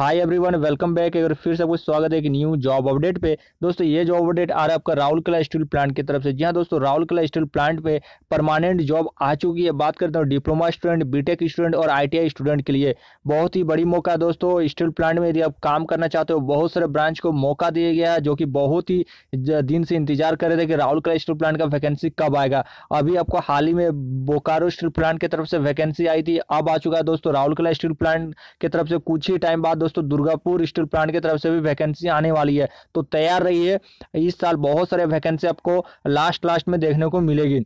hi everyone welcome back एक फिर से कुछ स्वागत है एक न्यू जॉब अपडेट पे दोस्तों ये जॉब अपडेट आ रहा है आपका राहुल कला स्टील प्लांट की तरफ से जी हाँ दोस्तों राहुल स्टील प्लांट पे परमानेंट जॉब आ चुकी है बात करते हैं डिप्लोमा स्टूडेंट बीटेक स्टूडेंट और आईटीआई स्टूडेंट के लिए बहुत ही बड़ी मौका है दोस्तों स्टील प्लांट में यदि आप काम करना चाहते हो बहुत सारे ब्रांच को मौका दिया गया है जो कि बहुत ही दिन से इंतजार कर रहे थे कि राहुल कला स्टील प्लांट का वैकेंसी कब आएगा अभी आपको हाल ही में बोकारो स्टील प्लांट की तरफ से वैकेंसी आई थी अब आ चुका है दोस्तों राहुल स्टील प्लांट की तरफ से कुछ ही टाइम बाद दोस्तों दुर्गापुर स्टील प्लांट की तरफ से भी वैकेंसी आने वाली है तो तैयार रहिए इस साल बहुत सारे वैकेंसी आपको लास्ट लास्ट में देखने को मिलेगी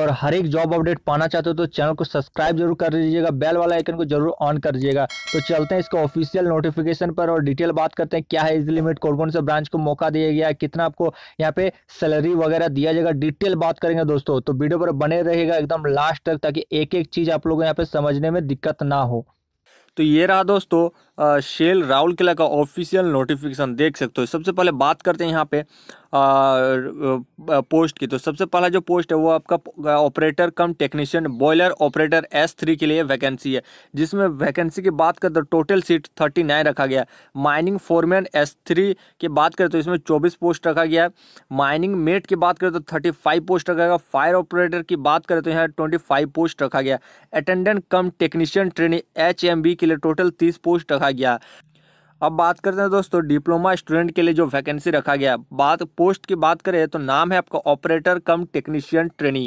और हर एक जॉब अपडेट पाना चाहते हो तो चैनल को सब्सक्राइब जरूर कर लीजिएगा बेल वाला आइकन को जरूर ऑन कर दीजिएगा तो चलते हैं इसके ऑफिशियल नोटिफिकेशन पर और डिटेल बात करते हैं क्या है इस लिमिट कौन कौन से ब्रांच को मौका दिया गया कितना आपको यहाँ पे सैलरी वगैरह दिया जाएगा डिटेल बात करेंगे दोस्तों तो वीडियो पर बने रहेगा एकदम लास्ट तक ताकि एक एक चीज़ आप लोगों को यहाँ पे समझने में दिक्कत ना हो तो ये रहा दोस्तों शेल राहुल किला का ऑफिशियल नोटिफिकेशन देख सकते हो सबसे पहले बात करते हैं यहाँ पे आ, पोस्ट की तो सबसे पहला जो पोस्ट है वो आपका operator cum technician boiler operator S three के लिए वैकेंसी है जिसमें वैकेंसी की बात करें तो टोटल सीट थर्टी नाइन रखा गया है माइनिंग फोरमैन एस थ्री की बात करें तो इसमें चौबीस पोस्ट रखा गया है माइनिंग मेट की बात करें तो थर्टी फाइव पोस्ट रखा गया फायर ऑपरेटर की बात करें तो यहाँ ट्वेंटी फाइव पोस्ट रखा गया attendant cum technician training H M B के लिए टोटल तीस पोस्ट रखा रखा गया अब बात करते हैं दोस्तों डिप्लोमा स्टूडेंट के लिए जो वैकेंसी रखा गया बात पोस्ट की बात करें तो नाम है आपका ऑपरेटर कम टेक्नीशियन ट्रेनी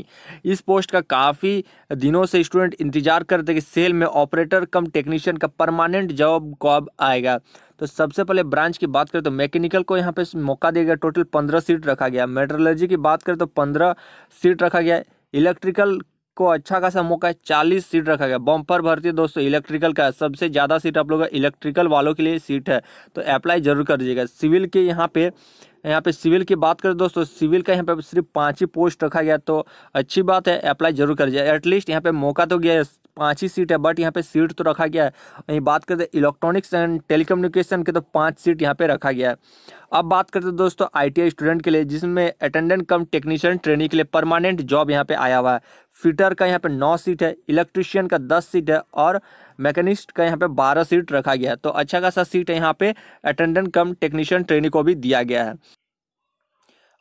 इस पोस्ट का काफ़ी दिनों से स्टूडेंट इंतजार करते हैं कि सेल में ऑपरेटर कम टेक्नीशियन का परमानेंट जॉब कब आएगा तो सबसे पहले ब्रांच की बात करें तो मैकेनिकल को यहाँ पर मौका दिया गया टोटल पंद्रह सीट रखा गया मेट्रोलॉजी की बात करें तो पंद्रह सीट रखा गया इलेक्ट्रिकल को अच्छा खासा मौका है चालीस सीट रखा गया बम्पर भर्ती दोस्तों इलेक्ट्रिकल का सबसे ज़्यादा सीट आप लोग का इलेक्ट्रिकल वालों के लिए सीट है तो अप्लाई जरूर कर दीजिएगा सिविल के यहाँ पे यहाँ पे सिविल की बात करें दोस्तों सिविल का यहाँ पे सिर्फ पाँच ही पोस्ट रखा गया तो अच्छी बात है अप्लाई जरूर कर दीजिए एटलीस्ट यहाँ पे मौका तो गया पाँच ही सीट है बट यहाँ पे सीट तो रखा गया है वहीं बात करते इलेक्ट्रॉनिक्स एंड टेलीकम्युनिकेशन के तो पाँच सीट यहाँ पे रखा गया है अब बात करते हैं दोस्तों आईटीआई स्टूडेंट के लिए जिसमें अटेंडेंट कम टेक्नीशियन ट्रेनिंग के लिए परमानेंट जॉब यहाँ पे आया हुआ है फिटर का यहाँ पे नौ सीट है इलेक्ट्रिशियन का दस सीट है और मैकेनिस्ट का यहाँ पे बारह सीट रखा गया है तो अच्छा खासा सीट है यहाँ पे अटेंडेंट कम टेक्नीशियन ट्रेनिंग को भी दिया गया है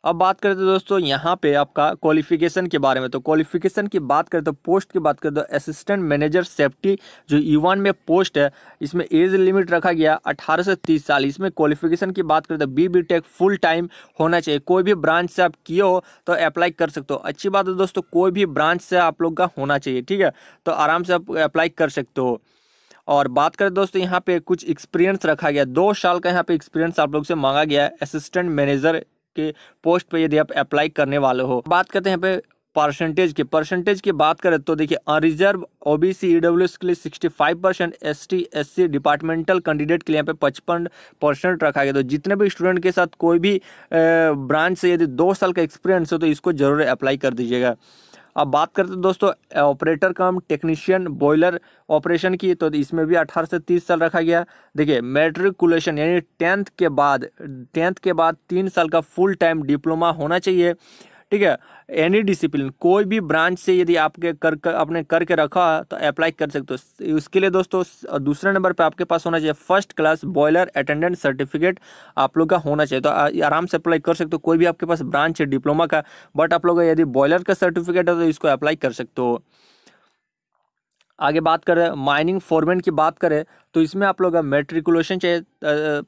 अब बात करें तो दोस्तों यहाँ पे आपका क्वालिफिकेशन के बारे में तो क्वालिफिकेशन की बात करें तो पोस्ट की बात करें तो असिस्टेंट मैनेजर सेफ्टी जो यूवान e में पोस्ट है इसमें एज लिमिट रखा गया 18 से 30 साल इसमें क्वालिफिकेशन की बात करें तो B B tech full time होना चाहिए कोई भी ब्रांच से आप किए हो तो अप्लाई कर सकते हो अच्छी बात है दोस्तों कोई भी ब्रांच से आप लोग का होना चाहिए ठीक है तो आराम से आप अप्लाई कर सकते हो और बात करें दोस्तों यहाँ पे कुछ एक्सपीरियंस रखा गया दो साल का यहाँ पे एक्सपीरियंस आप लोग से मांगा गया है असिस्टेंट मैनेजर के पोस्ट पे यदि आप अप्लाई करने वाले हो बात करते हैं यहाँ पे परसेंटेज की परसेंटेज की बात करें तो देखिए अनरिजर्व ओबीसी सी के लिए 65 percent S T S departmental candidate के लिए यहाँ पे पचपन परसेंट रखा गया तो जितने भी स्टूडेंट के साथ कोई भी ब्रांच से यदि दो साल का एक्सपीरियंस हो तो इसको जरूर अप्लाई कर दीजिएगा अब बात करते हैं तो दोस्तों operator cum technician boiler operation की तो इसमें भी अठारह से तीस साल रखा गया देखिए मेट्रिकुलेशन यानी टेंथ के बाद टेंथ के बाद तीन साल का फुल टाइम डिप्लोमा होना चाहिए ठीक है एनी डिसिप्लिन कोई भी ब्रांच से यदि आपके कर, कर आपने करके रखा है तो अप्लाई कर सकते हो उसके लिए दोस्तों दूसरे नंबर पे आपके पास होना चाहिए first class boiler attendant certificate आप लोग का होना चाहिए तो आराम से अप्लाई कर सकते हो कोई भी आपके पास ब्रांच है डिप्लोमा का बट आप लोग यदि बॉयलर का सर्टिफिकेट है तो इसको अप्लाई कर सकते हो आगे बात करें माइनिंग फॉर्मेन की बात करें तो इसमें आप लोग का मेट्रिकुलेशन चाहिए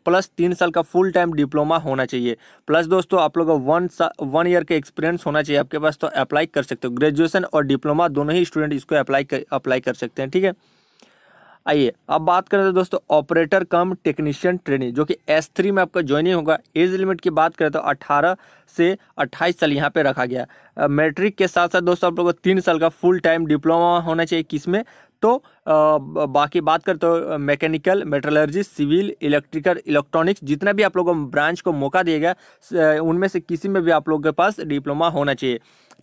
प्लस तीन साल का फुल टाइम डिप्लोमा होना चाहिए प्लस दोस्तों आप लोग का वन वन ईयर का एक्सपीरियंस होना चाहिए आपके पास तो अप्लाई कर सकते हो ग्रेजुएशन और डिप्लोमा दोनों ही स्टूडेंट इसको अप्लाई कर अप्लाई कर सकते हैं ठीक है आइए अब बात करें तो दोस्तों ऑपरेटर कम टेक्नीशियन ट्रेनिंग जो कि एस थ्री में आपका ज्वाइनिंग होगा एज लिमिट की बात करें तो अट्ठारह से अट्ठाईस साल यहाँ पे रखा गया मैट्रिक के साथ साथ दोस्तों आप लोगों को तीन साल का फुल टाइम डिप्लोमा होना चाहिए किस में तो बाकी बात करें तो mechanical metrology civil electrical electronics जितना भी आप लोगों को ब्रांच को मौका दिया गया उनमें से किसी में भी आप लोगों के पास डिप्लोमा होना चाहिए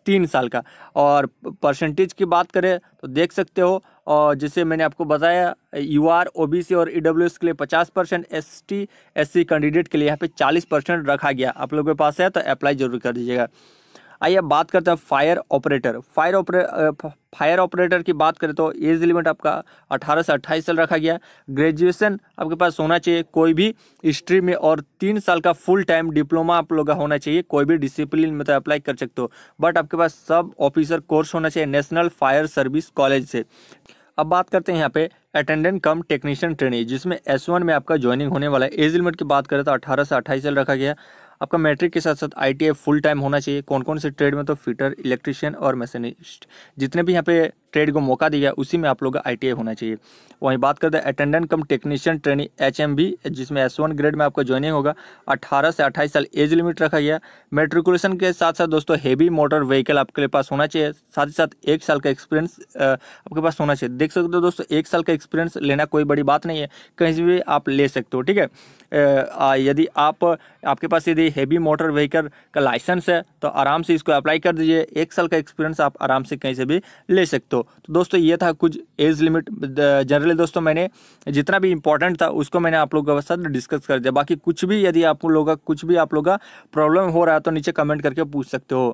तीन साल का और परसेंटेज की बात करें तो देख सकते हो और जिसे मैंने आपको बताया U R O B C और ई डब्ल्यू एस के लिए पचास percent S T S C candidate के लिए यहाँ पे चालीस परसेंट रखा गया आप लोगों के पास है तो अप्लाई जरूर कर दीजिएगा आइए अब बात करते हैं फायर ऑपरेटर फायर ऑपरे फायर ऑपरेटर की बात करें तो एज लिमिट आपका 18 से 28 साल रखा गया ग्रेजुएशन आपके पास होना चाहिए कोई भी हिस्ट्री में और तीन साल का फुल टाइम डिप्लोमा आप लोग का होना चाहिए कोई भी डिसिप्लिन में तो अप्लाई कर सकते हो बट आपके पास सब ऑफिसर कोर्स होना चाहिए नेशनल फायर सर्विस कॉलेज से अब बात करते हैं यहाँ पे अटेंडेंट कम टेक्नीशियन ट्रेनिंग जिसमें एस वन में आपका ज्वाइनिंग होने वाला है एज लिमिट की बात करें तो अठारह से अट्ठाईस साल रखा गया आपका मैट्रिक के साथ साथ आई फुल टाइम होना चाहिए कौन कौन से ट्रेड में तो फिटर इलेक्ट्रिशियन और मैसेनिस्ट जितने भी यहाँ पे ट्रेड को मौका दिया उसी में आप लोग का आई होना चाहिए वहीं बात करते हैं attendant cum technician training H M B जिसमें एस वन ग्रेड में आपका ज्वाइनिंग होगा अट्ठारह से अट्ठाईस साल एज लिमिट रखा गया मेट्रिकुलेशन के साथ साथ दोस्तों हैवी मोटर व्हीकल आपके पास होना चाहिए साथ ही साथ एक साल का एक्सपीरियंस आपके पास होना चाहिए देख सकते हो दोस्तों एक साल का एक्सपीरियंस लेना कोई बड़ी बात नहीं है कहीं से भी आप ले सकते हो ठीक है यदि आप आपके पास यदि कोई हैवी मोटर व्हीकल का लाइसेंस है तो आराम से इसको अप्लाई कर दीजिए एक साल का एक्सपीरियंस आप आराम से कहीं से भी ले सकते हो तो दोस्तों ये था कुछ एज लिमिट जनरली दोस्तों मैंने जितना भी इंपॉर्टेंट था उसको मैंने आप लोगों के साथ डिस्कस कर दिया बाकी कुछ भी यदि आप लोगों का कुछ भी आप लोगों का प्रॉब्लम हो रहा है तो नीचे कमेंट करके पूछ सकते हो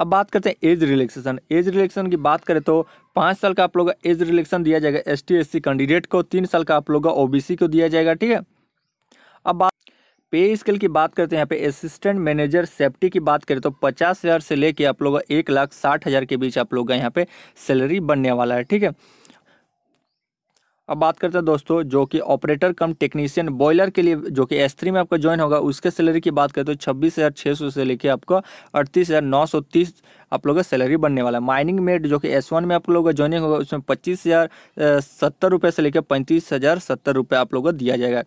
अब बात करते हैं एज रिलैक्सेशन एज रिलैक्सेशन की बात करें तो पाँच साल का आप लोगों का एज रिलैक्सेशन दिया जाएगा एस टी कैंडिडेट को तीन साल का आप लोगों का ओ को दिया जाएगा ठीक है अब बात पे स्केल की बात करते हैं यहाँ पे असिस्टेंट मैनेजर सेफ्टी की बात करें तो पचास हज़ार से लेके आप लोग एक लाख साठ हज़ार के बीच आप लोग का यहाँ पे सैलरी बनने वाला है ठीक है अब बात करते हैं दोस्तों जो कि ऑपरेटर कम टेक्नीशियन बॉयलर के लिए जो कि एस थ्री में आपका ज्वाइन होगा उसके सैलरी की बात करें तो छब्बीस हज़ार सौ से लेकर आपको अड़तीस हज़ार नौ सौ तीस आप लोग का सैलरी बनने वाला है माइनिंग मेड जो कि एस वन में आप लोगों का ज्वाइनिंग होगा उसमें पच्चीस हज़ार सत्तर रुपये से लेकर पैंतीस हज़ार सत्तर रुपये आप लोगों को दिया जाएगा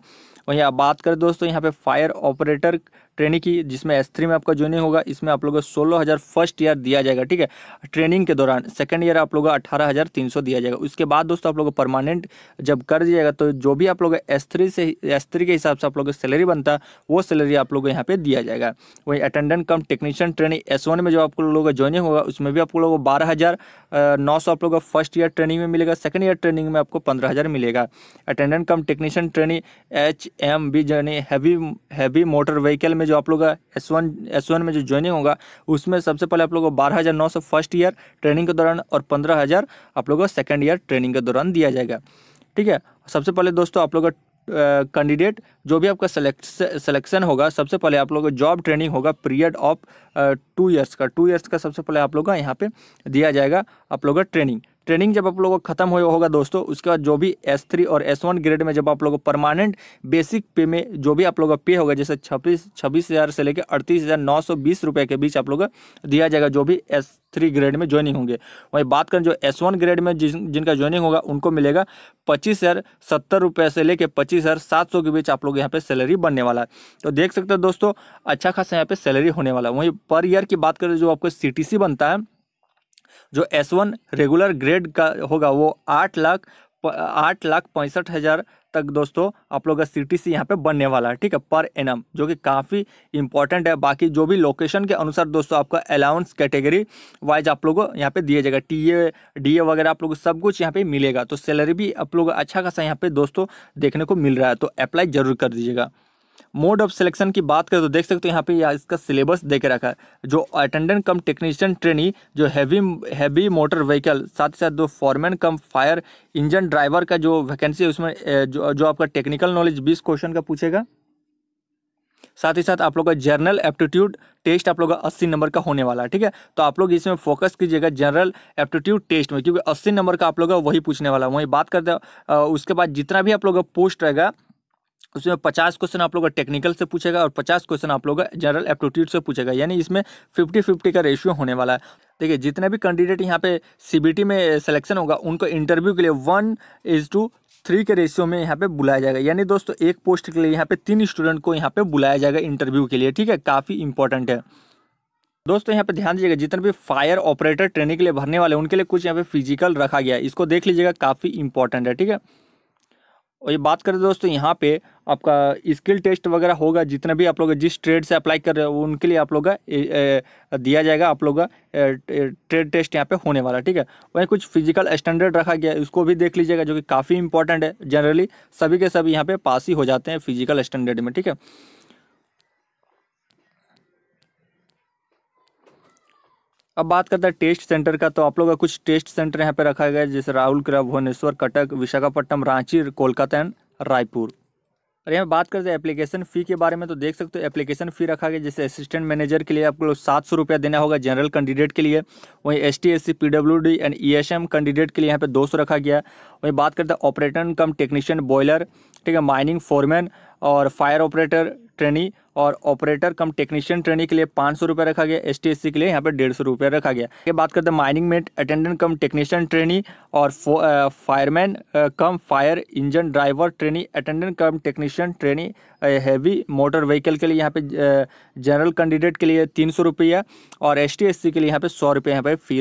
वहीं आप बात करें दोस्तों यहाँ पे फायर ऑपरेटर ट्रेनिंग की जिसमें एस थ्री में आपका ज्वाइनिंग होगा इसमें आप लोगों को सोलह हज़ार फर्स्ट ईयर दिया जाएगा ठीक है ट्रेनिंग के दौरान सेकंड ईयर आप लोगों को अठारह हज़ार तीन सौ दिया जाएगा उसके बाद दोस्तों आप लोगों को परमानेंट जब कर दिया जाएगा तो जो भी आप लोग एस थ्री से एस थ्री के हिसाब से आप लोगों को सैलरी बनता वो सैलरी आप लोगों को यहाँ पे दिया जाएगा वही attendant cum technician training S one में जो आप लोगों का ज्वाइनिंग होगा उसमें भी आप लोगों को बारह हज़ार नौ सौ आप लोगों को फर्स्ट ईयर ट्रेनिंग में मिलेगा सेकेंड ईयर ट्रेनिंग में आपको पंद्रह हज़ार मिलेगा attendant cum technician training H M B यानी हैवी हैवी मोटर व्हीकल में में जो आप लोग एस वन एस वन में जो ज्वाइनिंग होगा उसमें सबसे पहले आप लोगों को बारह हज़ार नौ सौ फर्स्ट ईयर ट्रेनिंग के दौरान और पंद्रह हज़ार आप लोगों को सेकेंड ईयर ट्रेनिंग के दौरान दिया जाएगा ठीक है सबसे पहले दोस्तों आप लोग का कैंडिडेट जो भी आपका सिलेक्शन होगा सबसे पहले आप लोगों का जॉब ट्रेनिंग होगा पीरियड ऑफ टू इयर्स का टू इयर्स का सबसे पहले आप लोग का यहाँ पे दिया जाएगा आप लोग का ट्रेनिंग ट्रेनिंग जब आप लोगों को खत्म हो होगा दोस्तों उसके बाद जो भी एस थ्री और एस वन ग्रेड में जब आप लोगों को परमानेंट बेसिक पे में जो भी आप लोगों का पे होगा जैसे छब्बीस छब्बीस हज़ार से लेकर अड़तीस हज़ार नौ सौ बीस रुपये के बीच आप लोगों को दिया जाएगा जो भी एस थ्री ग्रेड में ज्वाइनिंग होंगे वहीं बात करें जो एस वन ग्रेड में जिन जिनका ज्वाइनिंग होगा उनको मिलेगा पच्चीस हज़ार सत्तर रुपये से लेकर पच्चीस हज़ार सात सौ के बीच आप लोग यहाँ पे सैलरी बनने वाला है तो देख सकते हो दोस्तों अच्छा खासा यहाँ पे सैलरी होने वाला है वहीं पर ईयर की बात करें जो आपको सी बनता है जो एस वन रेगुलर ग्रेड का होगा वो आठ लाख आठ लाख पैंसठ हज़ार तक दोस्तों आप लोग का सी टी सी यहाँ पर बनने वाला है ठीक है पर एम जो कि काफ़ी इंपॉर्टेंट है बाकी जो भी लोकेशन के अनुसार दोस्तों आपका अलाउंस कैटेगरी वाइज आप लोगों को यहाँ पे दिए जाएगा टी ए डी ए वगैरह आप लोग सब कुछ यहाँ पे मिलेगा तो सैलरी भी आप लोग अच्छा खासा यहाँ पे दोस्तों देखने को मिल रहा है तो अप्लाई जरूर कर दीजिएगा मोड ऑफ सिलेक्शन की बात करें तो देख सकते हो यहाँ पे इसका सिलेबस दे के रखा है जो अटेंडेंट कम टेक्नीशियन ट्रेनी जो हैवी हैवी मोटर व्हीकल साथ ही साथ जो foreman cum fire engine driver का जो वैकेंसी है उसमें जो, जो आपका टेक्निकल नॉलेज बीस क्वेश्चन का पूछेगा साथ ही साथ आप लोग का जनरल एप्टीट्यूड टेस्ट आप लोग का अस्सी नंबर का होने वाला है ठीक है तो आप लोग इसमें फोकस कीजिएगा जनरल एप्टीट्यूड टेस्ट में क्योंकि अस्सी नंबर का आप लोग वही पूछने वाला है वही बात करते हैं उसके बाद जितना भी आप लोग का पोस्ट रहेगा उसमें पचास क्वेश्चन आप लोग टेक्निकल से पूछेगा और पचास क्वेश्चन आप लोग जनरल एप्टीट्यूड से पूछेगा यानी इसमें फिफ्टी फिफ्टी का रेशियो होने वाला है देखिए जितने भी कैंडिडेट यहाँ पे सीबीटी में सिलेक्शन होगा उनको इंटरव्यू के लिए वन इज़ टू थ्री के रेशियो में यहाँ पे बुलाया जाएगा यानी दोस्तों एक पोस्ट के लिए यहाँ पे तीन स्टूडेंट को यहाँ पे बुलाया जाएगा इंटरव्यू के लिए ठीक है काफ़ी इंपॉर्टेंट है दोस्तों यहाँ पे ध्यान दीजिएगा जितने भी फायर ऑपरेटर ट्रेनिंग के लिए भरने वाले उनके लिए कुछ यहाँ पे फिजिकल रखा गया है इसको देख लीजिएगा काफ़ी इंपॉर्टेंट है ठीक है और ये बात करें दोस्तों यहाँ पे आपका स्किल टेस्ट वगैरह होगा जितना भी आप लोग जिस ट्रेड से अप्लाई कर रहे हो उनके लिए आप लोग का दिया जाएगा आप लोग का ट्रेड टेस्ट यहाँ पे होने वाला ठीक है वहीं कुछ फिजिकल स्टैंडर्ड रखा गया है उसको भी देख लीजिएगा जो कि काफ़ी इंपॉर्टेंट है जनरली सभी के सभी यहाँ पे पास ही हो जाते हैं फिजिकल स्टैंडर्ड में ठीक है अब बात करते हैं टेस्ट सेंटर का तो आप लोग का कुछ टेस्ट सेंटर यहाँ पे रखा गया है जैसे राहुल क्रा भुवनेश्वर कटक विशाखापट्टनम रांची कोलकाता एंड रायपुर और यहाँ बात करते हैं एप्लीकेशन फ़ी के बारे में तो देख सकते हो एप्लीकेशन फ़ी रखा गया जैसे असिस्टेंट मैनेजर के लिए आपको सात सौ रुपया देना होगा जनरल कैंडिडेट के लिए वहीं S T S C P W D and E S M candidate के लिए यहाँ पर दो सौ रखा गया वहीं बात करते हैं ऑपरेटर कम टेक्नीशियन बॉयलर ठीक है माइनिंग फोरमैन और फायर ऑपरेटर ट्रेनी और ऑपरेटर कम टेक्नीशियन ट्रेनी के लिए पाँच सौ रुपये रखा गया एस टी के लिए यहाँ पे डेढ़ सौ रुपये रखा गया ये बात करते हैं माइनिंग में अटेंडेंट कम टेक्नीशियन ट्रेनी और fireman cum fire engine driver trainee attendant cum technician trainee heavy motor vehicle के लिए यहाँ पे जनरल कैंडिडेट के लिए तीन सौ रुपया और एस टी के लिए यहाँ पे सौ रुपये यहाँ पे फी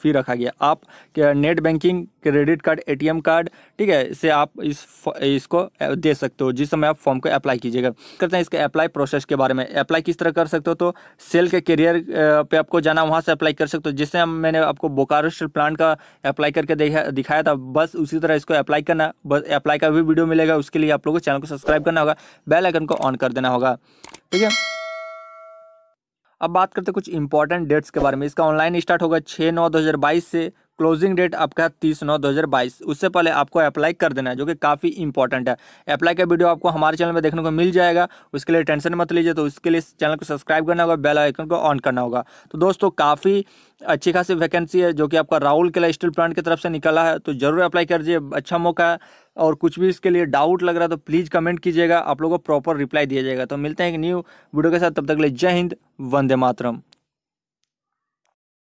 फी रखा गया आप net banking credit card M card ठीक है इसे आप इस इसको दे सकते हो जिस समय आप फॉर्म को अप्लाई कीजिएगा करते हैं इसके अप्लाई प्रोसेस के बारे में अप्लाई किस तरह कर सकते हो तो सेल के करियर पे आपको जाना वहाँ से अप्लाई कर सकते हो जिससे हम मैंने आपको बोकारो स्टील प्लांट का अप्लाई करके दिखाया था बस उसी तरह इसको अप्लाई करना बस अप्लाई का भी वीडियो मिलेगा उसके लिए आप लोगों को चैनल को सब्सक्राइब करना होगा बेल आइकन को ऑन कर देना होगा ठीक है अब बात करते हैं कुछ इंपॉर्टेंट डेट्स के बारे में इसका ऑनलाइन स्टार्ट होगा छः नौ दो हज़ार बाईस से क्लोजिंग डेट आपका तीस नौ दो हज़ार बाईस उससे पहले आपको अप्लाई कर देना है जो कि काफ़ी इंपॉर्टेंट है अप्लाई का वीडियो आपको हमारे चैनल में देखने को मिल जाएगा उसके लिए टेंशन मत लीजिए तो उसके लिए चैनल को सब्सक्राइब करना होगा बेल आइकन को ऑन करना होगा तो दोस्तों काफ़ी अच्छी खासी वैकेंसी है जो कि आपका राहुल किला स्टील प्लांट की तरफ से निकला है तो ज़रूर अप्लाई दिए अच्छा मौका है और कुछ भी इसके लिए डाउट लग रहा है तो प्लीज़ कमेंट कीजिएगा आप लोगों को प्रॉपर रिप्लाई दिया जाएगा तो मिलते हैं एक न्यू वीडियो के साथ तब तक ले जय हिंद वंदे मातरम